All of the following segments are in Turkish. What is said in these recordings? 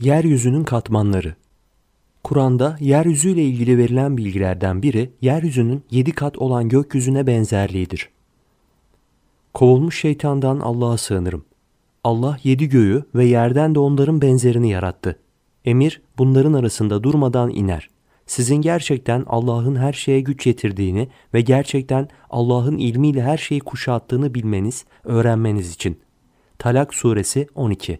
Yeryüzünün katmanları Kur'an'da yeryüzüyle ilgili verilen bilgilerden biri yeryüzünün yedi kat olan gökyüzüne benzerliğidir. Kovulmuş şeytandan Allah'a sığınırım. Allah yedi göğü ve yerden de onların benzerini yarattı. Emir bunların arasında durmadan iner. Sizin gerçekten Allah'ın her şeye güç yetirdiğini ve gerçekten Allah'ın ilmiyle her şeyi kuşattığını bilmeniz, öğrenmeniz için. Talak suresi 12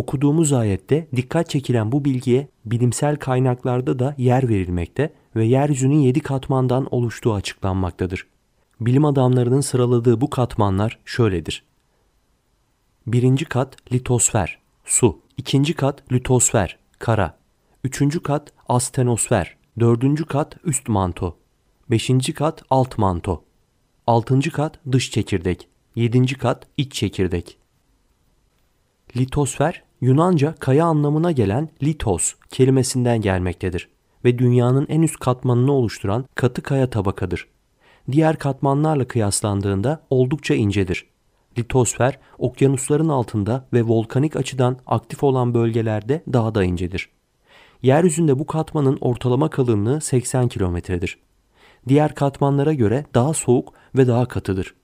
Okuduğumuz ayette dikkat çekilen bu bilgiye bilimsel kaynaklarda da yer verilmekte ve yeryüzünün yedi katmandan oluştuğu açıklanmaktadır. Bilim adamlarının sıraladığı bu katmanlar şöyledir. Birinci kat litosfer, su. İkinci kat litosfer, kara. Üçüncü kat astenosfer. Dördüncü kat üst manto. Beşinci kat alt manto. Altıncı kat dış çekirdek. Yedinci kat iç çekirdek. Litosfer Yunanca kaya anlamına gelen litos kelimesinden gelmektedir ve dünyanın en üst katmanını oluşturan katı kaya tabakadır. Diğer katmanlarla kıyaslandığında oldukça incedir. Litosfer okyanusların altında ve volkanik açıdan aktif olan bölgelerde daha da incedir. Yeryüzünde bu katmanın ortalama kalınlığı 80 kilometredir. Diğer katmanlara göre daha soğuk ve daha katıdır.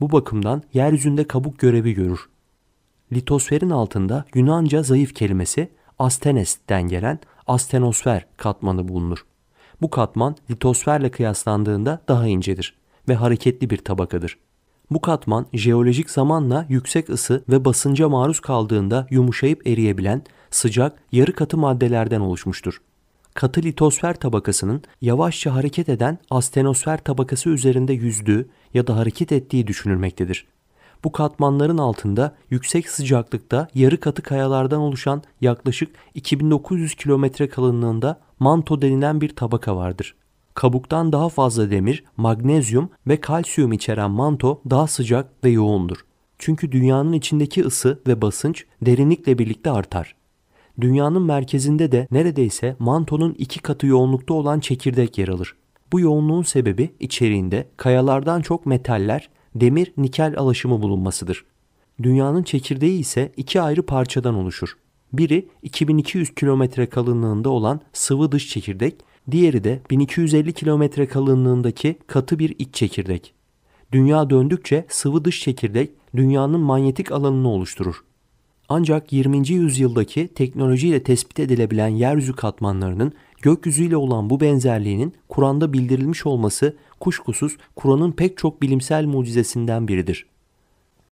Bu bakımdan yeryüzünde kabuk görevi görür litosferin altında Yunanca zayıf kelimesi astenes'ten gelen astenosfer katmanı bulunur. Bu katman litosferle kıyaslandığında daha incedir ve hareketli bir tabakadır. Bu katman jeolojik zamanla yüksek ısı ve basınca maruz kaldığında yumuşayıp eriyebilen sıcak yarı katı maddelerden oluşmuştur. Katı litosfer tabakasının yavaşça hareket eden astenosfer tabakası üzerinde yüzdüğü ya da hareket ettiği düşünülmektedir. Bu katmanların altında yüksek sıcaklıkta yarı katı kayalardan oluşan yaklaşık 2900 kilometre kalınlığında manto denilen bir tabaka vardır. Kabuktan daha fazla demir, magnezyum ve kalsiyum içeren manto daha sıcak ve yoğundur. Çünkü dünyanın içindeki ısı ve basınç derinlikle birlikte artar. Dünyanın merkezinde de neredeyse mantonun iki katı yoğunlukta olan çekirdek yer alır. Bu yoğunluğun sebebi içeriğinde kayalardan çok metaller demir nikel alaşımı bulunmasıdır. Dünyanın çekirdeği ise iki ayrı parçadan oluşur. Biri 2200 kilometre kalınlığında olan sıvı dış çekirdek, diğeri de 1250 kilometre kalınlığındaki katı bir iç çekirdek. Dünya döndükçe sıvı dış çekirdek dünyanın manyetik alanını oluşturur. Ancak 20. yüzyıldaki teknolojiyle tespit edilebilen yeryüzü katmanlarının Gökyüzüyle olan bu benzerliğinin Kur'an'da bildirilmiş olması kuşkusuz Kur'an'ın pek çok bilimsel mucizesinden biridir.